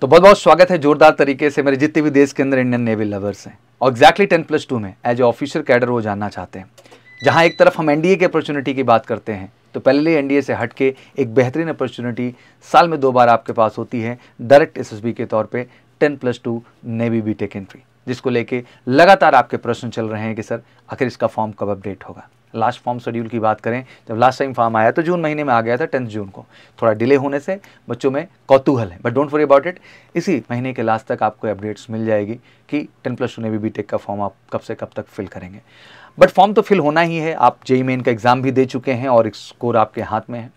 तो बहुत बहुत स्वागत है जोरदार तरीके से मेरे जितने भी देश के अंदर इंडियन नेवी लवर्स हैं और एग्जैक्टली टेन प्लस टू में एज ए ऑफिसर कैडर वो जानना चाहते हैं जहाँ एक तरफ हम एनडीए की अपॉर्चुनिटी की बात करते हैं तो पहले एनडीए से हट के एक बेहतरीन अपॉर्चुनिटी साल में दो बार आपके पास होती है डायरेक्ट एस के तौर पर ten plus two navy B tech entry जिसको लेके लगातार आपके प्रश्न चल रहे हैं कि सर आखिर इसका फॉर्म कब अपडेट होगा लास्ट फॉर्म शेड्यूल की बात करें जब लास्ट टाइम फॉर्म आया तो जून महीने में आ गया था टेंथ जून को थोड़ा डिले होने से बच्चों में कौतूहल है but don't worry about it इसी महीने के लास्ट तक आपको अपडेट्स मिल जाएगी कि टेन प्लस टू ने भी बी का फॉर्म आप कब से कब तक फिल करेंगे बट फॉर्म तो फिल होना ही है आप जे मेन e e का एग्ज़ाम भी दे चुके हैं और स्कोर आपके हाथ में है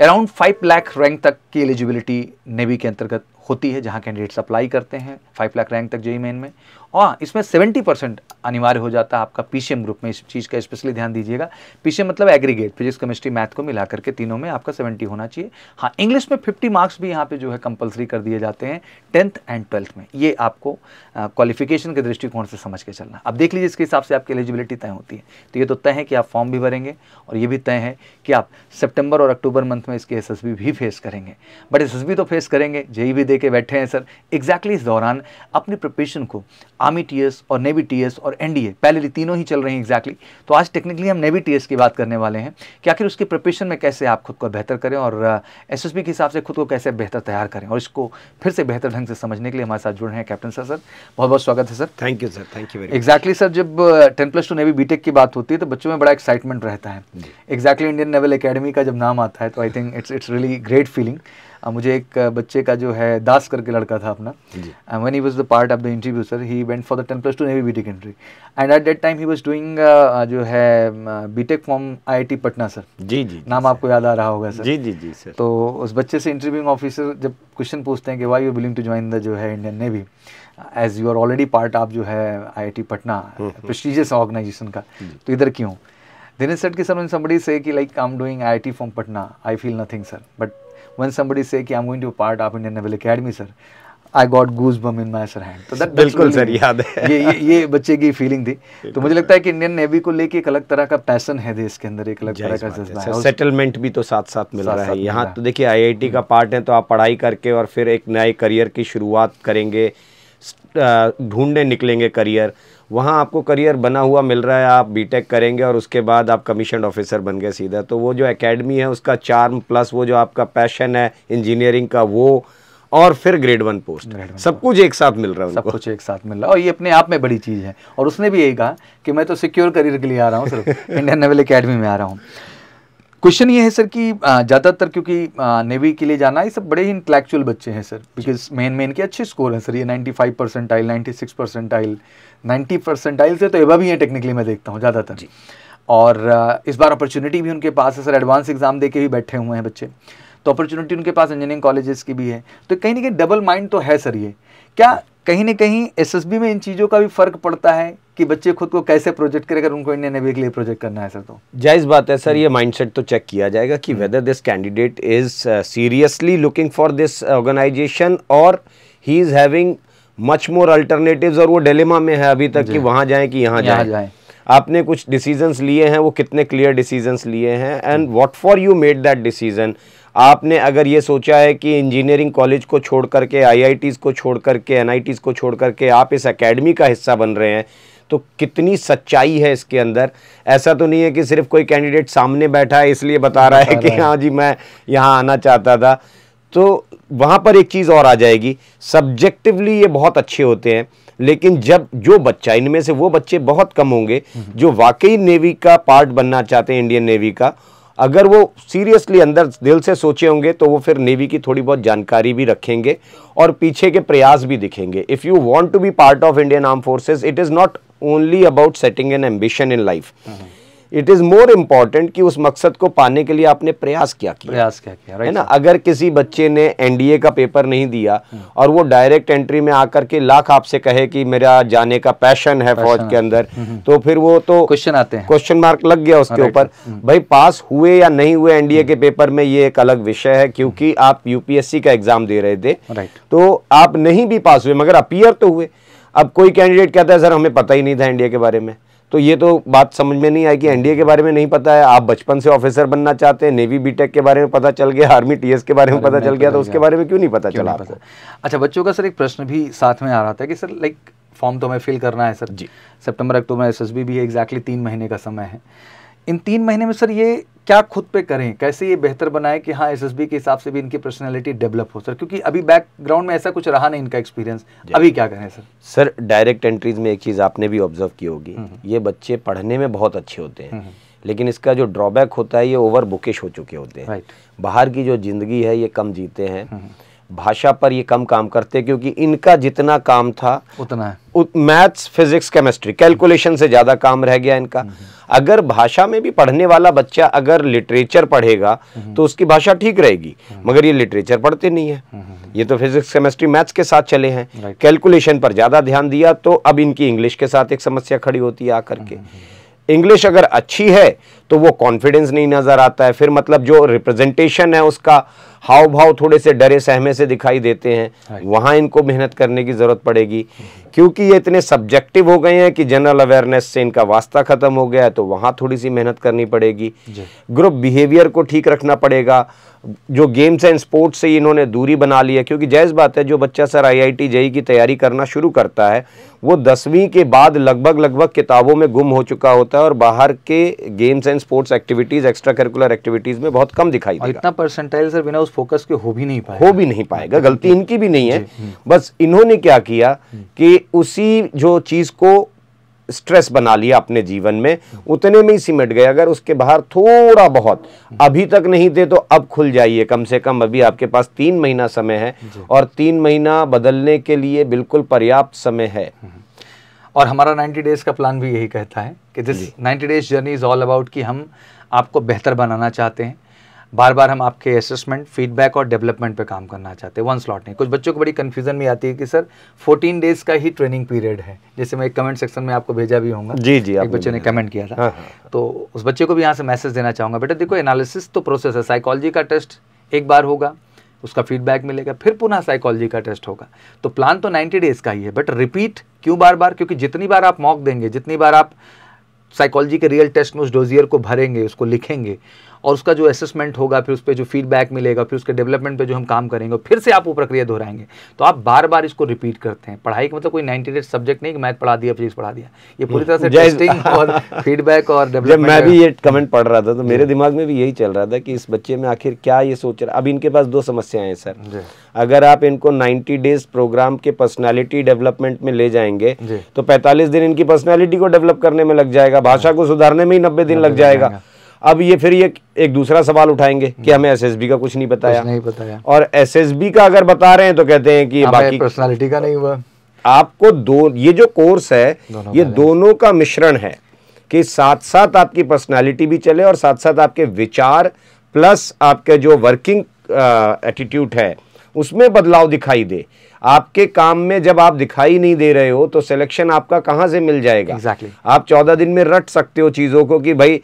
अराउंड फाइव लाख रैंक तक की एलिजिबिलिटी नेवी के अंतर्गत होती है जहाँ कैंडिडेट्स अप्लाई करते हैं फाइव लाख रैंक तक जेई मेन में और इसमें सेवेंटी परसेंट अनिवार्य हो जाता है आपका पीसीएम ग्रुप में इस चीज़ का स्पेशली ध्यान दीजिएगा पीसीएम मतलब एग्रीगेट फिजिक्स केमिस्ट्री मैथ को मिला करके तीनों में आपका सेवेंटी होना चाहिए हाँ इंग्लिश में फिफ्टी मार्क्स भी यहाँ पे जो है कंपलसरी कर दिए जाते हैं टेंथ एंड ट्वेल्थ में ये आपको क्वालिफिकेशन के दृष्टिकोण से समझ के चलना अब देख लीजिए इसके हिसाब से आपकी एलिजिबिलिटी तय होती है तो ये तो तय है कि आप फॉर्म भी भरेंगे और ये भी तय है कि आप सेप्टेम्बर और अक्टूबर मंथ में इसके एस भी फेस करेंगे बट एस तो फेस करेंगे जेई भी लेके बैठे हैं सर एग्जैक्टली exactly इस दौरान अपनी प्रिपरेशन को आर्मी टीएस और नेवी टीएस और एनडीए पहले तीनों ही चल रहे हैं एग्जैक्टली exactly. तो आज टेक्निकली हम नेवी टीएस की बात करने वाले हैं कि आखिर उसकी प्रिपरेशन में कैसे आप खुद को बेहतर करें और एस uh, के हिसाब से खुद को कैसे बेहतर तैयार करें और इसको फिर से बेहतर ढंग से समझने के लिए हमारे साथ जुड़ रहे हैं कैप्टन सर सर बहुत बहुत स्वागत है sir thank you sir thank you exactly sir जब ten plus two navy B की बात होती है तो बच्चों में बड़ा एक्साइटमेंट रहता है एग्जैक्टली इंडियन नेवल अकेडमी का जब नाम आता है तो I think it's it's really great feeling मुझे एक बच्चे का जो है दास करके लड़का था अपना one he was the part of the interview sir he went for the ten plus two navy B tech entry and at that time he was doing जो है B tech from I I Patna sir जी जी नाम आपको याद आ रहा होगा sir जी जी जी सर तो उस बच्चे से इंटरव्यूइंग ऑफिसर जब क्वेश्चन पूछते हैं कि why you willing to join the जो है Indian navy as you are already part of जो है I I T Patna prestigious organisation का तो इधर क्यों दिनेश सर की सर उन समबड़ी से कि like I am doing I I T from Patna I feel nothing sir but when somebody say ki I'm going to part up in Indian Naval Academy sir I got goosebumps in my sir hand तो that बिल्कुल सर याद है ये ये बच्चे की feeling थी तो मुझे लगता है कि इंडियन नेवी को लेके एक अलग तरह का पैसन है देश के अंदर एक अलग तरह का जज्बा है सेटलमेंट भी तो साथ साथ मिल रहा है यहाँ तो देखिए आईआईटी का पार्ट है तो आप पढ़ाई करके और फिर एक नए करियर की शुरुआत करेंगे ढूंढने निकलेंगे करियर वहाँ आपको करियर बना हुआ मिल रहा है आप बीटेक करेंगे और उसके बाद आप कमीशन ऑफिसर बन गए सीधा तो वो जो एकेडमी है उसका चार्म प्लस वो जो आपका पैशन है इंजीनियरिंग का वो और फिर grade one post grade one सब कुछ एक साथ मिल रहा है सब कुछ एक साथ मिल रहा है और ये अपने आप में बड़ी चीज़ है और उसने भी यही कहा कि मैं तो सिक्योर करियर के लिए आ रहा हूँ सिर्फ इंडियन नेवल अकेडमी में आ रहा हूँ क्वेश्चन ये है सर कि ज़्यादातर क्योंकि नेवी के लिए जाना ये सब बड़े ही इंटेलेक्चुअल बच्चे हैं सर बिकॉज मेन मेन के अच्छे स्कोर हैं सर ये 95 percentile ninety percentile से तो एवा भी है टेक्निकली मैं देखता हूँ ज़्यादातर और इस बार अपॉर्चुनिटी भी उनके पास है सर एडवांस एग्ज़ाम दे के भी बैठे हुए हैं बच्चे तो अपॉर्चुनिटी उनके पास इंजीनियरिंग कॉलेजेस की भी है तो कहीं ना कहीं डबल माइंड तो है सर ये क्या कहीं ना कहीं एस में इन चीज़ों का भी फ़र्क पड़ता है कि बच्चे खुद को कैसे प्रोजेक्ट करें अगर उनको इंडियन नेवी के लिए प्रोजेक्ट करना है सर तो जायज बात है सर ये माइंडसेट हम्म। तो चेक किया जाएगा कि whether this candidate is seriously looking for this organisation और he is having much more alternatives और वो डेलेमा में है अभी तक कि वहां जाए कि यहाँ जाए। आपने कुछ डिसीजंस लिए हैं वो कितने क्लियर डिसीजंस लिए हैं and what for you made that decision आपने अगर ये सोचा है कि इंजीनियरिंग कॉलेज को छोड़ करके आईआईटीज़ को छोड़ करके एनआईटीज़ को छोड़ करके आप इस एकेडमी का हिस्सा बन रहे हैं तो कितनी सच्चाई है इसके अंदर ऐसा तो नहीं है कि सिर्फ कोई कैंडिडेट सामने बैठा है इसलिए बता रहा है कि हाँ जी मैं यहाँ आना चाहता था तो वहाँ पर एक चीज़ और आ जाएगी सब्जेक्टिवली ये बहुत अच्छे होते हैं लेकिन जब जो बच्चा इनमें से वो बच्चे बहुत कम होंगे हम्म। जो वाकई नेवी का पार्ट बनना चाहते हैं इंडियन नेवी का अगर वो सीरियसली अंदर दिल से सोचे होंगे तो वो फिर नेवी की थोड़ी बहुत जानकारी भी रखेंगे और पीछे के प्रयास भी दिखेंगे if you want to be part of Indian arm forces it is not only about setting an ambition in life it is more important कि उस मकसद को पाने के लिए आपने प्रयास क्या किया प्रयास क्या किया है ना अगर किसी बच्चे ने एनडीए का पेपर नहीं दिया और वो डायरेक्ट एंट्री में आकर के लाख आपसे कहे कि मेरा जाने का पैशन है फौज के अंदर हम्म, हम्म। तो फिर वो तो क्वेश्चन आते हैं क्वेश्चन मार्क लग गया उसके ऊपर हम्म। भाई पास हुए या नहीं हुए एनडीए के पेपर में ये एक अलग विषय है क्योंकि आप यूपीएससी का एग्जाम दे रहे थे तो आप नहीं भी पास हुए मगर अपियर तो हुए अब कोई कैंडिडेट कहता है सर हमें पता ही नहीं था एनडीए के बारे में तो ये तो बात समझ में नहीं आई कि एनडीए के बारे में नहीं पता है आप बचपन से ऑफिसर बनना चाहते हैं नेवी बीटेक के बारे में पता चल गया आर्मी टीएस के बारे में पता चल गया तो उसके बारे में क्यों नहीं पता चला आपको अच्छा बच्चों का सर एक प्रश्न भी साथ में आ रहा था कि सर लाइक फॉर्म तो हमें फिल करना है sir ji September October S S B भी है एग्जैक्टली तीन महीने का समय है इन तीन महीने में सर ये क्या खुद पे करें कैसे ये बेहतर बनाएं कि हाँ एसएसबी के हिसाब से भी इनकी पर्सनैलिटी डेवलप हो सर क्योंकि अभी बैकग्राउंड में ऐसा कुछ रहा नहीं इनका एक्सपीरियंस अभी क्या करें सर सर डायरेक्ट एंट्रीज में एक चीज़ आपने भी ऑब्जर्व की होगी हम्म, हम्म। ये बच्चे पढ़ने में बहुत अच्छे होते हैं हम्म, लेकिन इसका जो ड्रॉबैक होता है ये ओवर बुकिश हो चुके होते हैं बाहर की जो ज़िंदगी है ये कम जीते हैं भाषा पर ये कम काम करते क्योंकि इनका जितना काम था उतना मैथ्स फिजिक्स केमिस्ट्री कैलकुलेशन से ज़्यादा काम रह गया इनका हम्म, हम्म। अगर भाषा में भी पढ़ने वाला बच्चा अगर लिटरेचर पढ़ेगा हम्म, तो उसकी भाषा ठीक रहेगी मगर ये लिटरेचर पढ़ते नहीं है ये तो फिजिक्स केमिस्ट्री मैथ्स के साथ चले हैं कैलकुलेशन पर ज़्यादा ध्यान दिया तो अब इनकी इंग्लिश के साथ एक समस्या खड़ी होती है आकर के इंग्लिश अगर अच्छी है तो वो कॉन्फिडेंस नहीं नज़र आता है फिर मतलब जो रिप्रेजेंटेशन है उसका हाव भाव थोड़े से डरे सहमे से दिखाई देते हैं वहां इनको मेहनत करने की ज़रूरत पड़ेगी क्योंकि ये इतने सब्जेक्टिव हो गए हैं कि जनरल अवेयरनेस से इनका वास्ता ख़त्म हो गया है तो वहां थोड़ी सी मेहनत करनी पड़ेगी ग्रुप बिहेवियर को ठीक रखना पड़ेगा जो गेम्स एंड स्पोर्ट्स से इन्होंने दूरी बना ली है क्योंकि जैस बात है जो बच्चा सर आईआईटी जेई e की तैयारी करना शुरू करता है वो दसवीं के बाद लगभग लगभग किताबों में गुम हो चुका होता है और बाहर के games and and sports activities extra curricular activities में बहुत कम दिखाई देगा इतना परसेंटाइल सर बिना उस फोकस के हो भी नहीं पाएगा हो भी नहीं पाएगा गलती इनकी भी नहीं है हम्म। बस इन्होंने क्या किया हम्म। कि उसी जो चीज को स्ट्रेस बना लिया अपने जीवन में उतने में ही सिमट गए अगर उसके बाहर थोड़ा बहुत अभी तक नहीं थे तो अब खुल जाइए कम से कम अभी आपके पास तीन महीना समय है और तीन महीना बदलने के लिए बिल्कुल पर्याप्त समय है हम्म। और हमारा 90 डेज़ का प्लान भी यही कहता है कि this 90 days journey is all about कि हम आपको बेहतर बनाना चाहते हैं बार बार हम आपके असेसमेंट फीडबैक और डेवलपमेंट पे काम करना चाहते हैं वन स्लॉट नहीं कुछ बच्चों को बड़ी कन्फ्यूजन भी आती है कि सर 14 डेज का ही ट्रेनिंग पीरियड है जैसे मैं एक कमेंट सेक्शन में आपको भेजा भी होगा जी जी एक बच्चे ने कमेंट किया था हाँ, हाँ, हाँ। तो उस बच्चे को भी यहाँ से मैसेज देना चाहूँगा बेटा देखो एनालिसिस तो प्रोसेस है साइकोलॉजी का टेस्ट एक बार होगा उसका फीडबैक मिलेगा फिर पुनः साइकोलॉजी का टेस्ट होगा तो प्लान तो 90 डेज़ का ही है बट रिपीट क्यों बार बार क्योंकि जितनी बार आप मॉक देंगे जितनी बार आप साइकोलॉजी के रियल टेस्ट में उस डोजियर को भरेंगे उसको लिखेंगे और उसका जो असेसमेंट होगा फिर उस पर जो फीडबैक मिलेगा फिर उसके डेवलपमेंट पे जो हम काम करेंगे फिर से आप वो प्रक्रिया दोहराएंगे तो आप बार बार इसको रिपीट करते हैं पढ़ाई का मतलब कोई नाइनटी डेट सब्जेक्ट नहीं कि मैथ पढ़ा दिया फिजिक्स पढ़ा दिया ये पूरी तरह से टेस्टिंग और फीडबैक और डेवलपमेंट मैं भी ये कमेंट पढ़ रहा था तो मेरे दिमाग में भी यही चल रहा था कि इस बच्चे में आखिर क्या ये सोच रहा अब इनके पास दो समस्याएं हैं सर अगर आप इनको 90 डेज प्रोग्राम के पर्सनालिटी डेवलपमेंट में ले जाएंगे तो 45 दिन इनकी पर्सनालिटी को डेवलप करने में लग जाएगा भाषा को सुधारने में ही 90 दिन लग जाएगा अब ये फिर ये एक दूसरा सवाल उठाएंगे कि हमें एसएसबी का कुछ नहीं बताया नहीं बताया और एसएसबी का अगर बता रहे हैं तो कहते हैं कि बाकी पर्सनालिटी का नहीं हुआ आपको दो ये जो कोर्स है दोनों ये दोनों का मिश्रण है कि साथ साथ आपकी पर्सनालिटी भी चले और साथ साथ आपके विचार प्लस आपके जो वर्किंग एटीट्यूड है उसमें बदलाव दिखाई दे आपके काम में जब आप दिखाई नहीं दे रहे हो तो सिलेक्शन आपका कहाँ से मिल जाएगा exactly. आप चौदह दिन में रट सकते हो चीज़ों को कि भाई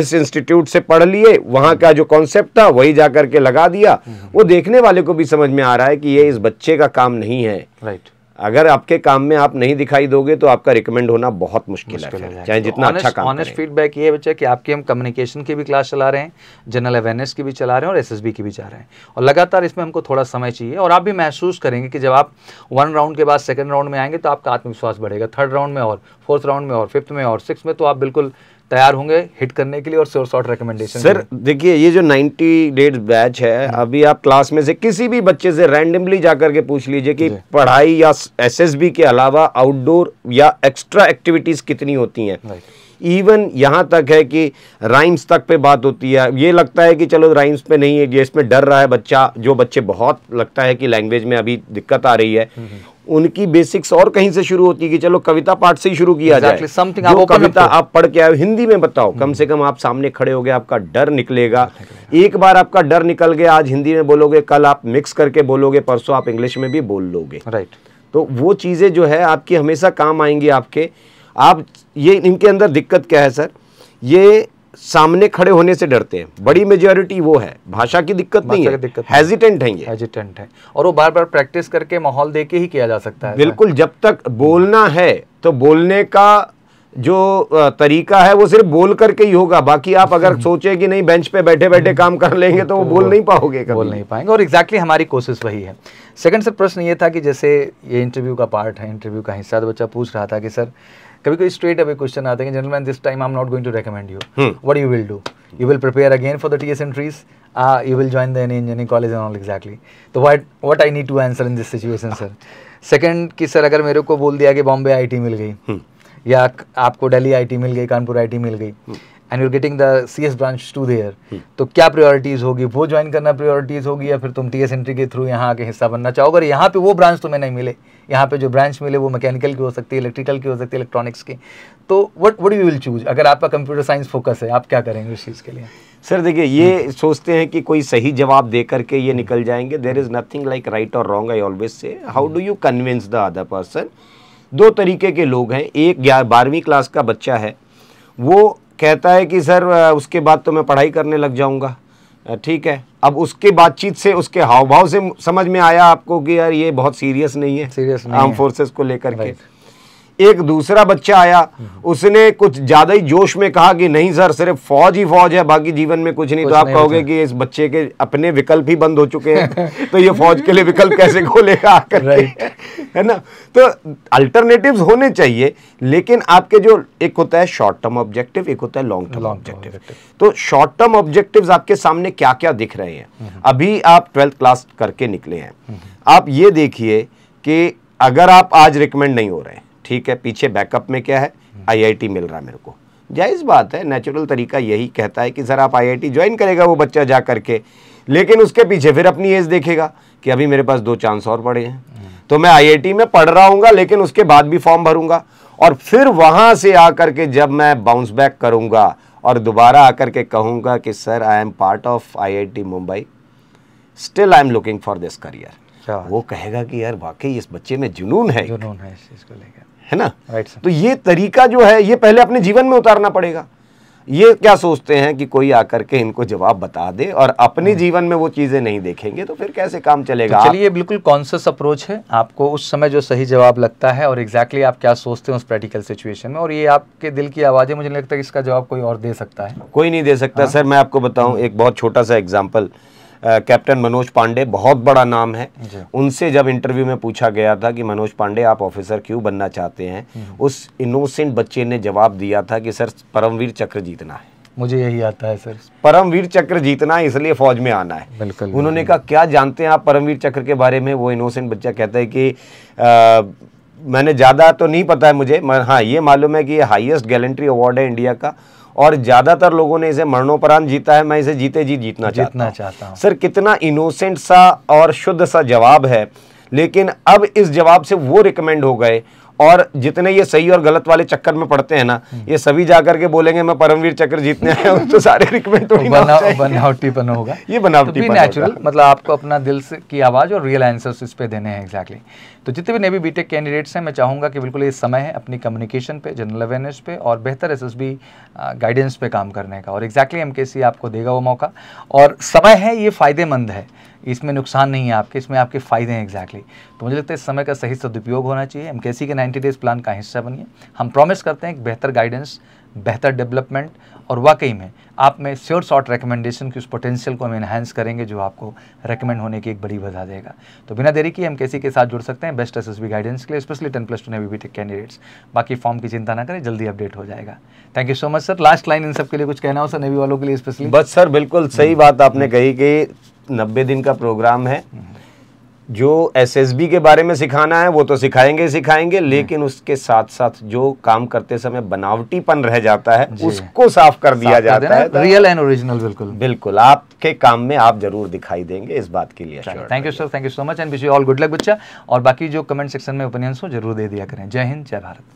इस इंस्टीट्यूट से पढ़ लिए वहाँ का जो कॉन्सेप्ट था वही जा करके लगा दिया हम्म। वो देखने वाले को भी समझ में आ रहा है कि ये इस बच्चे का काम नहीं है राइट right. अगर आपके काम में आप नहीं दिखाई दोगे तो आपका रिकमेंड होना बहुत मुश्किल है चाहे तो जितना अच्छा काम ऑनेस्ट फीडबैक ये बच्चा कि आपके हम कम्युनिकेशन की भी क्लास चला रहे हैं जनरल अवेयरनेस की भी चला रहे हैं और एसएसबी की भी चला रहे हैं और लगातार इसमें हमको थोड़ा समय चाहिए और आप भी महसूस करेंगे कि जब आप वन राउंड के बाद सेकेंड राउंड में आएंगे तो आपका आत्मविश्वास बढ़ेगा थर्ड राउंड में और फोर्थ राउंड में और फिफ्थ में और सिक्स में तो आप बिल्कुल तैयार होंगे हिट करने के लिए और शोर शॉर्ट रिकमेंडेशन सर देखिए ये जो 90 डेट बैच है हम्म। अभी आप क्लास में से किसी भी बच्चे से रैंडमली जाकर के पूछ लीजिए कि पढ़ाई या एसएसबी के अलावा आउटडोर या एक्स्ट्रा एक्टिविटीज़ कितनी होती हैं इवन यहाँ तक है कि राइम्स तक पे बात होती है ये लगता है कि चलो राइम्स पे नहीं है इसमें डर रहा है बच्चा जो बच्चे बहुत लगता है कि लैंग्वेज में अभी दिक्कत आ रही है हम्म, हम्म। उनकी बेसिक्स और कहीं से शुरू होती है कि चलो कविता पाठ से ही शुरू किया exactly, जाए समथिंग आप कविता आप पढ़ के आए हिंदी में बताओ कम हम्म। से कम आप सामने खड़े हो गए आपका डर निकलेगा एक बार आपका डर निकल गया आज हिंदी में बोलोगे कल आप मिक्स करके बोलोगे परसों आप इंग्लिश में भी बोल लोगे राइट right. तो वो चीज़ें जो है आपकी हमेशा काम आएंगी आपके आप ये इनके अंदर दिक्कत क्या है सर ये सामने खड़े होने से डरते हैं बड़ी मेजोरिटी वो है भाषा की दिक्कत नहीं है दिक्कत हेजिटेंट है ये हेजिटेंट है और वो बार बार प्रैक्टिस करके माहौल दे ही किया जा सकता है बिल्कुल जब तक बोलना है तो बोलने का जो तरीका है वो सिर्फ बोल करके ही होगा बाकी आप अगर सोचे कि नहीं बेंच पे बैठे बैठे काम कर लेंगे तो वो तो बोल नहीं पाओगे कभी बोल नहीं पाएंगे और एग्जैक्टली exactly हमारी कोशिश वही है सेकंड सर प्रश्न ये था कि जैसे ये इंटरव्यू का पार्ट है इंटरव्यू का हिस्सा तो बच्चा पूछ रहा था कि सर कभी कभी स्ट्रेट अवे क्वेश्चन आते हैं general man this time I am not going to recommend you what you will do you will prepare again for the T S entries you will join the any engineering college and all exactly तो what what I need to answer in this situation sir second कि sir hmm. ah, e e e अगर मेरे को बोल दिया कि बॉम्बे आई मिल गई hmm. या आपको दिल्ली आई मिल गई कानपुर आई मिल गई hmm. And you getting the C S branch to there तो क्या प्रायोरिटीज होगी वो ज्वाइन करना प्रायोरिटीज होगी या फिर तुम टी एस एंट्री के थ्रू यहाँ आके हिस्सा बनना चाहोगे अगर यहाँ पे वो ब्रांच तुम्हें नहीं मिले यहाँ पे जो ब्रांच मिले वो मैकेनिकल की हो सकती है इलेक्ट्रिकल की हो सकती है इलेक्ट्रॉनिक्स की तो what what you will choose अगर आपका कंप्यूटर साइंस फोकस है आप क्या करेंगे उस चीज़ के लिए सर देखिए ये सोचते हैं कि कोई सही जवाब दे करके ये निकल जाएंगे there is nothing like right और wrong I always say how do you convince the other person दो तरीके के लोग हैं एक बारहवीं क्लास का बच्चा है वो कहता है कि सर उसके बाद तो मैं पढ़ाई करने लग जाऊँगा ठीक है अब उसके बातचीत से उसके हाव भाव से समझ में आया आपको कि यार ये बहुत सीरियस नहीं है सीरियस आर्म फोर्सेस को लेकर के एक दूसरा बच्चा आया उसने कुछ ज्यादा ही जोश में कहा कि नहीं सर सिर्फ फौज ही फौज है बाकी जीवन में कुछ नहीं तो कुछ तो आप कहोगे कि इस बच्चे के अपने विकल्प ही बंद हो चुके हैं तो ये फौज के लिए विकल्प कैसे खोलेगा आकर है ना तो अल्टरनेटिव्स होने चाहिए लेकिन आपके जो एक होता है शॉर्ट टर्म ऑब्जेक्टिव एक होता है लॉन्ग टर्म ऑब्जेक्टिव तो शॉर्ट टर्म ऑब्जेक्टिव आपके सामने क्या क्या दिख रहे हैं हम्म। अभी आप ट्वेल्थ क्लास करके निकले हैं आप ये देखिए कि अगर आप आज रिकमेंड नहीं हो रहे हैं ठीक है पीछे बैकअप में क्या है आईआईटी मिल रहा है मेरे को जायज़ बात है नेचुरल तरीका यही कहता है कि सर आप आईआईटी ज्वाइन करेगा वो बच्चा जा करके लेकिन उसके पीछे फिर अपनी एज देखेगा कि अभी मेरे पास दो चांस और पड़े हैं तो मैं आईआईटी में पढ़ रहा हूँ लेकिन उसके बाद भी फॉर्म भरूंगा और फिर वहां से आकर के जब मैं बाउंस बैक करूंगा और दोबारा आकर के कहूंगा कि sir I am part of I Mumbai still I am looking for this career वो कहेगा कि यार वाकई इस बच्चे में जुनून है जुनून है इसको लेकर है ना right, तो ये तरीका जो है ये पहले अपने जीवन में उतारना पड़ेगा ये क्या सोचते हैं कि कोई आकर के इनको जवाब बता दे और अपने जीवन में वो चीज़ें नहीं देखेंगे तो फिर कैसे काम चलेगा तो चलिए बिल्कुल कॉन्सियस अप्रोच है आपको उस समय जो सही जवाब लगता है और एग्जैक्टली exactly आप क्या सोचते हैं उस प्रैक्टिकल सिचुएशन में और ये आपके दिल की आवाज है मुझे लगता है इसका जवाब कोई और दे सकता है कोई नहीं दे सकता हाँ? सर मैं आपको बताऊँ एक बहुत छोटा सा एग्जाम्पल कैप्टन मनोज पांडे बहुत बड़ा नाम है उनसे जब इंटरव्यू में पूछा गया था कि मनोज पांडे आप ऑफिसर क्यों बनना चाहते हैं हम्म। उस इनोसेंट बच्चे ने जवाब दिया था कि सर परमवीर चक्र जीतना है मुझे यही आता है सर परमवीर चक्र जीतना है इसलिए फौज में आना है बिल्कुल उन्होंने कहा क्या जानते हैं आप परमवीर चक्र के बारे में वो इनोसेंट बच्चा कहता है कि मैंने ज़्यादा तो नहीं पता है मुझे हाँ ये मालूम है कि ये हाईएस्ट गैलेंट्री अवार्ड है इंडिया का और ज्यादातर लोगों ने इसे मरणोपरांत जीता है मैं इसे जीते जी जीतना, जीतना चाहता हूँ सर कितना इनोसेंट सा और शुद्ध सा जवाब है लेकिन अब इस जवाब से वो रिकमेंड हो गए और जितने ये सही और गलत वाले चक्कर में पड़ते हैं ना हम्म। ये सभी जाकर के बोलेंगे मैं परमवीर चक्र जीतने आया हूँ तो सारे रिकमेंड तो, तो बना, बनावटीपन होगा ये बनावटी तो नेचुरल मतलब आपको अपना दिल से की आवाज़ और रियल आंसर्स इस पे देने हैं एग्जैक्टली तो जितने भी नेवी बीटेक कैंडिडेट्स हैं मैं चाहूँगा कि बिल्कुल ये समय है अपनी कम्युनिकेशन पे जनरल अवेयरनेस पे और बेहतर एस गाइडेंस पे काम करने का और एग्जैक्टली एम आपको देगा वो मौका और समय है ये फ़ायदेमंद है इसमें नुकसान नहीं है आपके इसमें आपके फ़ायदे हैं एग्जैक्टली exactly. तो मुझे लगता है इस समय का सही सदुपयोग होना चाहिए एम के नाइन्टी डेज़ प्लान का हिस्सा बनिए हम प्रॉमिस करते हैं एक बेहतर गाइडेंस बेहतर डेवलपमेंट और वाकई में आप में श्योर शॉर्ट रिकमेंडेशन की उस पोटेंशियल को हम इन्हांस करेंगे जो आपको रेकमेंड होने की एक बड़ी वजह देगा तो बिना देरी के एम के साथ जुड़ सकते हैं बेस्ट एस एस गाइडेंस के लिए स्पेशली टेन प्लस टू ने बी टेक कैंडिडेट्स बाकी फॉर्म की चिंता ना करें जल्दी अपडेट हो जाएगा thank you so much sir last line इन सब के लिए कुछ कहना हो सर नेवी वालों के लिए स्पेशली बस सर बिल्कुल सही हम्म। बात आपने कही कि नब्बे दिन का प्रोग्राम है जो एसएसबी के बारे में सिखाना है वो तो सिखाएंगे सिखाएंगे हम्म। लेकिन उसके साथ साथ जो काम करते समय बनावटीपन रह जाता है उसको साफ कर दिया जाता है रियल एंड ओरिजिनल बिल्कुल बिल्कुल आपके काम में आप जरूर दिखाई देंगे इस बात के लिए thank you sir thank you so much and wish you all good luck बच्चा और बाकी जो कमेंट सेक्शन में ओपिनियंस हो जरूर दे दिया करें जय हिंद जय भारत